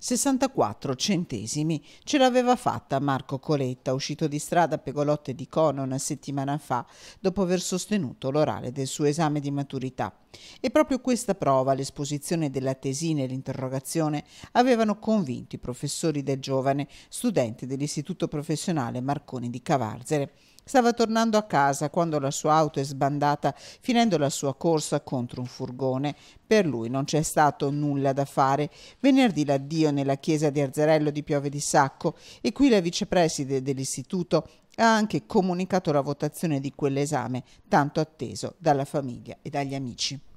64 centesimi ce l'aveva fatta Marco Coletta, uscito di strada a Pegolotte di Cono una settimana fa, dopo aver sostenuto l'orale del suo esame di maturità. E proprio questa prova, l'esposizione della tesina e l'interrogazione avevano convinto i professori del giovane, studente dell'Istituto Professionale Marconi di Cavarzere Stava tornando a casa quando la sua auto è sbandata finendo la sua corsa contro un furgone. Per lui non c'è stato nulla da fare. Venerdì l'addio nella chiesa di Arzarello di Piove di Sacco e qui la vicepreside dell'istituto ha anche comunicato la votazione di quell'esame tanto atteso dalla famiglia e dagli amici.